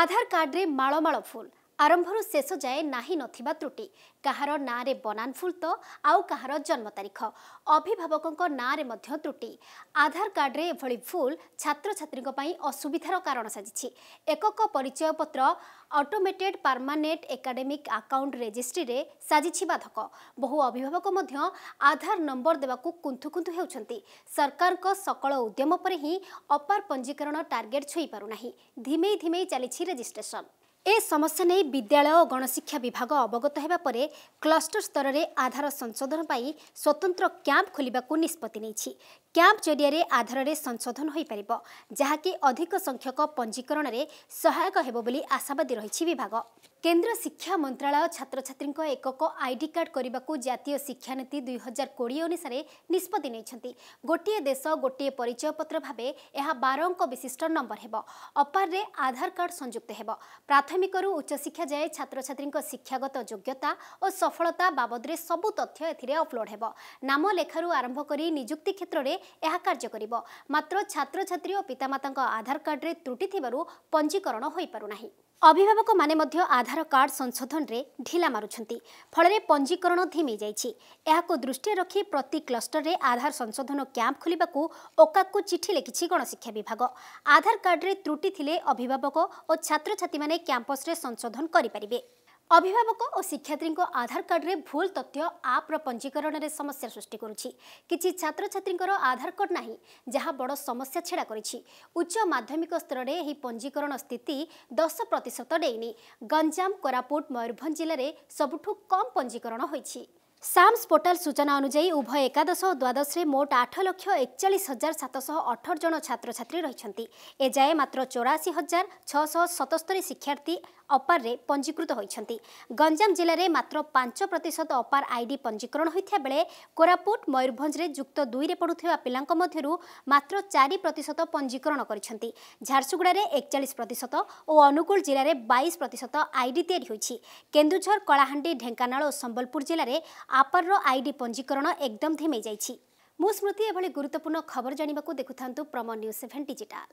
આધાર કાર્ડરે માળમાળ ફૂલ ଆରମ୍ଭରୁ ଶେଷ ଯାଏ ନାହିଁ ନଥିବା ତ୍ରୁଟି କାହାର ନାଁରେ ବନାନଫୁଲ ତ ଆଉ କାହାର ଜନ୍ମ ତାରିଖ ଅଭିଭାବକଙ୍କ ନାଁରେ ମଧ୍ୟ ତ୍ରୁଟି ଆଧାର କାର୍ଡ଼ରେ ଏଭଳି ଭୁଲ ଛାତ୍ରଛାତ୍ରୀଙ୍କ ପାଇଁ ଅସୁବିଧାର କାରଣ ସାଜିଛି ଏକକ ପରିଚୟପତ୍ର ଅଟୋମେଟେଡ୍ ପର୍ମାନେଣ୍ଟ ଏକାଡେମିକ୍ ଆକାଉଣ୍ଟ ରେଜିଷ୍ଟ୍ରିରେ ସାଜିଛି ବାଧକ ବହୁ ଅଭିଭାବକ ମଧ୍ୟ ଆଧାର ନମ୍ବର ଦେବାକୁ କୁନ୍ଥୁ କୁନ୍ଥୁ ହେଉଛନ୍ତି ସରକାରଙ୍କ ସକଳ ଉଦ୍ୟମ ପରେ ହିଁ ଅପାର ପଞ୍ଜୀକରଣ ଟାର୍ଗେଟ୍ ଛୁଇଁ ପାରୁନାହିଁ ଧିମେଇ ଧିମେଇ ଚାଲିଛି ରେଜିଷ୍ଟ୍ରେସନ୍ ଏ ସମସ୍ୟା ନେଇ ବିଦ୍ୟାଳୟ ଓ ଗଣଶିକ୍ଷା ବିଭାଗ ଅବଗତ ହେବା ପରେ କ୍ଲଷ୍ଟର ସ୍ତରରେ ଆଧାର ସଂଶୋଧନ ପାଇଁ ସ୍ୱତନ୍ତ୍ର କ୍ୟାମ୍ପ ଖୋଲିବାକୁ ନିଷ୍ପତ୍ତି ନେଇଛି କ୍ୟାମ୍ପ ଜରିଆରେ ଆଧାରରେ ସଂଶୋଧନ ହୋଇପାରିବ ଯାହାକି ଅଧିକ ସଂଖ୍ୟକ ପଞ୍ଜୀକରଣରେ ସହାୟକ ହେବ ବୋଲି ଆଶାବାଦୀ ରହିଛି ବିଭାଗ କେନ୍ଦ୍ର ଶିକ୍ଷା ମନ୍ତ୍ରାଳୟ ଛାତ୍ରଛାତ୍ରୀଙ୍କ ଏକକ ଆଇଡି କାର୍ଡ କରିବାକୁ ଜାତୀୟ ଶିକ୍ଷାନୀତି ଦୁଇ ହଜାର କୋଡ଼ିଏ ଅନୁସାରେ ନିଷ୍ପତ୍ତି ନେଇଛନ୍ତି ଗୋଟିଏ ଦେଶ ଗୋଟିଏ ପରିଚୟପତ୍ର ଭାବେ ଏହା ବାର ଅଙ୍କ ବିଶିଷ୍ଟ ନମ୍ବର ହେବ ଅପାରରେ ଆଧାର କାର୍ଡ ସଂଯୁକ୍ତ ହେବ ପ୍ରାଥମିକରୁ ଉଚ୍ଚଶିକ୍ଷା ଯାଏ ଛାତ୍ରଛାତ୍ରୀଙ୍କ ଶିକ୍ଷାଗତ ଯୋଗ୍ୟତା ଓ ସଫଳତା ବାବଦରେ ସବୁ ତଥ୍ୟ ଏଥିରେ ଅପଲୋଡ୍ ହେବ ନାମ ଲେଖାରୁ ଆରମ୍ଭ କରି ନିଯୁକ୍ତି କ୍ଷେତ୍ରରେ ଏହା କାର୍ଯ୍ୟ କରିବ ମାତ୍ର ଛାତ୍ରଛାତ୍ରୀ ଓ ପିତାମାତାଙ୍କ ଆଧାର କାର୍ଡରେ ତ୍ରୁଟି ଥିବାରୁ ପଞ୍ଜୀକରଣ ହୋଇପାରୁନାହିଁ ଅଭିଭାବକମାନେ ମଧ୍ୟ ଆଧାର କାର୍ଡ଼ ସଂଶୋଧନରେ ଢିଲା ମାରୁଛନ୍ତି ଫଳରେ ପଞ୍ଜୀକରଣ ଧିମେଇ ଯାଇଛି ଏହାକୁ ଦୃଷ୍ଟିରେ ରଖି ପ୍ରତି କ୍ଲଷ୍ଟରରେ ଆଧାର ସଂଶୋଧନ କ୍ୟାମ୍ପ ଖୋଲିବାକୁ ଓକାକୁ ଚିଠି ଲେଖିଛି ଗଣଶିକ୍ଷା ବିଭାଗ ଆଧାର କାର୍ଡ଼ରେ ତ୍ରୁଟି ଥିଲେ ଅଭିଭାବକ ଓ ଛାତ୍ରଛାତ୍ରୀମାନେ କ୍ୟାମ୍ପସରେ ସଂଶୋଧନ କରିପାରିବେ ଅଭିଭାବକ ଓ ଶିକ୍ଷୟତ୍ରୀଙ୍କ ଆଧାର କାର୍ଡ଼ରେ ଭୁଲ ତଥ୍ୟ ଆପ୍ର ପଞ୍ଜୀକରଣରେ ସମସ୍ୟା ସୃଷ୍ଟି କରୁଛି କିଛି ଛାତ୍ରଛାତ୍ରୀଙ୍କର ଆଧାର କାର୍ଡ଼ ନାହିଁ ଯାହା ବଡ଼ ସମସ୍ୟା ଛିଡ଼ା କରିଛି ଉଚ୍ଚ ମାଧ୍ୟମିକ ସ୍ତରରେ ଏହି ପଞ୍ଜୀକରଣ ସ୍ଥିତି ଦଶ ପ୍ରତିଶତ ଡେଇନି ଗଞ୍ଜାମ କୋରାପୁଟ ମୟୂରଭଞ୍ଜ ଜିଲ୍ଲାରେ ସବୁଠୁ କମ୍ ପଞ୍ଜୀକରଣ ହୋଇଛି ସାମ୍ସ ପୋର୍ଟାଲ ସୂଚନା ଅନୁଯାୟୀ ଉଭୟ ଏକାଦଶ ଓ ଦ୍ୱାଦଶରେ ମୋଟ ଆଠ ଲକ୍ଷ ଏକଚାଳିଶ ହଜାର ସାତଶହ ଅଠର ଜଣ ଛାତ୍ରଛାତ୍ରୀ ରହିଛନ୍ତି ଏଯାଏ ମାତ୍ର ଚଉରାଅଶୀ ହଜାର ଛଅଶହ ସତସ୍ତରୀ ଶିକ୍ଷାର୍ଥୀ ଅପାରରେ ପଞ୍ଜୀକୃତ ହୋଇଛନ୍ତି ଗଞ୍ଜାମ ଜିଲ୍ଲାରେ ମାତ୍ର ପାଞ୍ଚ ପ୍ରତିଶତ ଅପାର ଆଇଡି ପଞ୍ଜୀକରଣ ହୋଇଥିବା ବେଳେ କୋରାପୁଟ ମୟୂରଭଞ୍ଜରେ ଯୁକ୍ତ ଦୁଇରେ ପଢ଼ୁଥିବା ପିଲାଙ୍କ ମଧ୍ୟରୁ ମାତ୍ର ଚାରି ପ୍ରତିଶତ ପଞ୍ଜୀକରଣ କରିଛନ୍ତି ଝାରସୁଗୁଡ଼ାରେ ଏକଚାଳିଶ ପ୍ରତିଶତ ଓ ଅନୁଗୁଳ ଜିଲ୍ଲାରେ ବାଇଶ ପ୍ରତିଶତ ଆଇଡି ତିଆରି ହୋଇଛି କେନ୍ଦୁଝର କଳାହାଣ୍ଡି ଢେଙ୍କାନାଳ ଓ ସମ୍ବଲପୁର ଜିଲ୍ଲାରେ ଆପାରର ଆଇଡି ପଞ୍ଜୀକରଣ ଏକଦମ ଧିମେଇ ଯାଇଛି ମୁଁ ସ୍ମୃତି ଏଭଳି ଗୁରୁତ୍ୱପୂର୍ଣ୍ଣ ଖବର ଜାଣିବାକୁ ଦେଖୁଥାନ୍ତୁ ପ୍ରମ ନ୍ୟୁଜ୍ ସେଭେନ୍ ଡିଜିଟାଲ୍